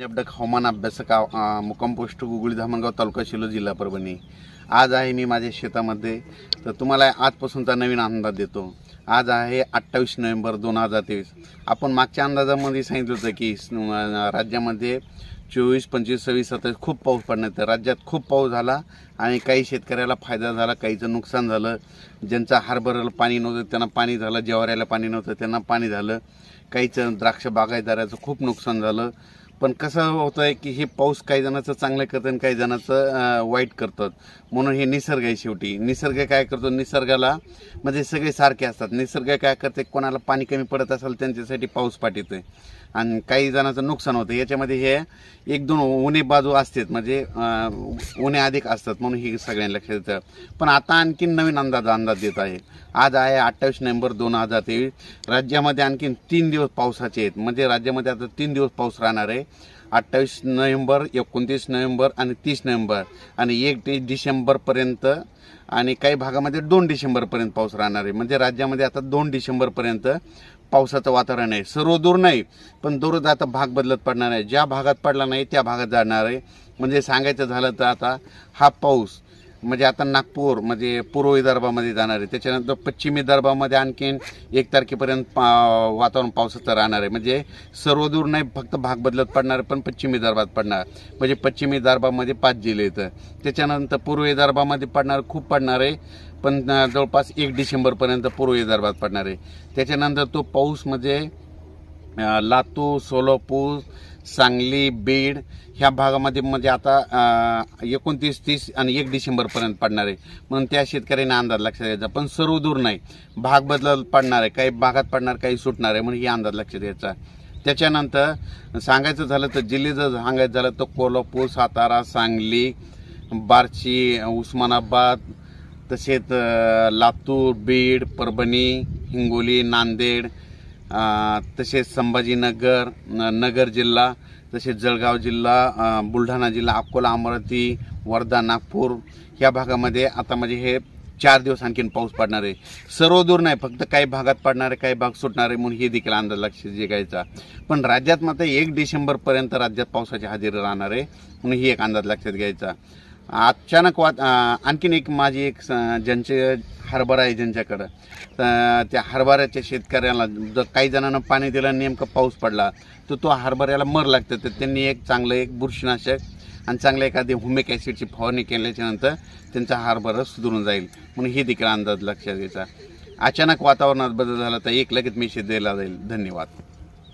जबडक हवामान अभ्यासक मुक्काम पोस्ट धामणगाव तालुका शिलो जिल्हा परभणी आज आहे मी माझ्या शेतामध्ये तर तुम्हाला आजपासूनचा नवीन अंदाज देतो आज आहे अठ्ठावीस नोव्हेंबर दोन हजार तेवीस आपण मागच्या अंदाजामध्ये सांगितलं होतं की राज्यामध्ये चोवीस पंचवीस सव्वीस सत्तावीस खूप पाऊस पडण्यात राज्यात खूप पाऊस झाला आणि काही शेतकऱ्याला फायदा झाला काहीचं नुकसान झालं ज्यांचा हार्बरला पाणी नव्हतं त्यांना पाणी झालं जेवऱ्याला पाणी नव्हतं त्यांना पाणी झालं काहीचं द्राक्ष बागायतदाराचं खूप नुकसान झालं पण कसं आहे की हे पाऊस काही जणांचं चांगलं करतं आणि काही जणांचं वाईट करतात म्हणून हे निसर्ग आहे शेवटी निसर्ग काय करतो निसर्गाला म्हणजे सगळे सारखे असतात निसर्ग काय करते कोणाला पाणी कमी पडत असेल त्यांच्यासाठी पाऊस पाठवतोय आणि काही जणांचं नुकसान होतं याच्यामध्ये हे एक दोन उणे बाजू असतात म्हणजे उणे अधिक असतात म्हणून हे सगळ्यांना लक्षात येतं पण आता आणखीन नवीन अंदाज अंदाज देत आहे आज आहे अठ्ठावीस नोव्हेंबर दोन हजार तेवीस राज्यामध्ये आणखीन तीन दिवस पावसाचे आहेत म्हणजे राज्यामध्ये आता तीन दिवस पाऊस राहणार आहे अठ्ठावीस नोव्हेंबर एकोणतीस नोव्हेंबर आणि तीस नोव्हेंबर आणि एक डिसेंबरपर्यंत आणि काही भागामध्ये दोन डिसेंबरपर्यंत पाऊस राहणार आहे म्हणजे राज्यामध्ये आता दोन डिसेंबरपर्यंत पावसाचं वातावरण आहे सर्व दूर नाही पण दूर आता भाग बदलत पडणार आहे ज्या भागात पडला नाही त्या भागात जाणार आहे म्हणजे सांगायचं झालं तर आता हा पाऊस म्हणजे आता नागपूर म्हणजे पूर्व विदर्भामध्ये जाणार आहे त्याच्यानंतर पश्चिम विदर्भामध्ये आणखीन एक तारखेपर्यंत पा वातावरण पावसाचं राहणार आहे म्हणजे सर्व दूर नाही फक्त भाग बदलत पडणार पण पश्चिम विदर्भात पडणार म्हणजे पश्चिम विदर्भामध्ये पाच जिल्हे येतं त्याच्यानंतर पूर्व विदर्भामध्ये पडणार खूप पडणार आहे पण जवळपास एक डिसेंबरपर्यंत पूर्व विदर्भात पडणार आहे त्याच्यानंतर तो पाऊस म्हणजे लातूर सोलापूर सांगली बीड ह्या भागामध्ये म्हणजे आता एकोणतीस तीस आणि एक डिसेंबरपर्यंत पडणार आहे म्हणून त्या शेतकऱ्यांना अंदाज लक्षात घ्यायचा पण सर्व दूर नाही भाग बदल पडणार आहे काही भागात पडणार काही सुटणार आहे म्हणून हे अंदाज लक्षात घ्यायचा त्याच्यानंतर सांगायचं झालं तर जिल्हे जर सांगायचं झालं तर कोल्हापूर सातारा सांगली बार्शी उस्मानाबाद तसेच लातूर बीड परभणी हिंगोली नांदेड तसेच संभाजीनगर नगर जिल्हा तसेच जळगाव जिल्हा बुलढाणा जिल्हा अकोला अमरावती वर्धा नागपूर ह्या भागामध्ये आता म्हणजे हे चार दिवस आणखीन पाऊस पडणार आहे सर्व दूर नाही फक्त काही भागात पडणार आहे काही भाग सुटणार आहे म्हणून हे देखील अंदाज लक्ष घ्यायचा पण राज्यात मात्र एक डिसेंबरपर्यंत राज्यात पावसाची हजेरी राहणार आहे म्हणून ही एक अंदाज लक्षात घ्यायचा अचानक वा आणखीन एक माझी एक ज्यांचे हरभरा आहे ज्यांच्याकडं त्या हरभऱ्याच्या शेतकऱ्याला जर काही जणांना पाणी दिलं नेमकं पाऊस पडला तर तो हरभऱ्याला मर लागतं तर त्यांनी एक चांगलं एक बुरशीनाशक आणि चांगलं एखादी हुमिक ॲसिडची फवारणी केल्याच्यानंतर त्यांचा हरभरा सुधारून जाईल म्हणून हे देखील अंदाज लक्षात घ्यायचा अचानक वातावरणात बदल झाला तर एक लगेच मेसेज द्यायला जाईल धन्यवाद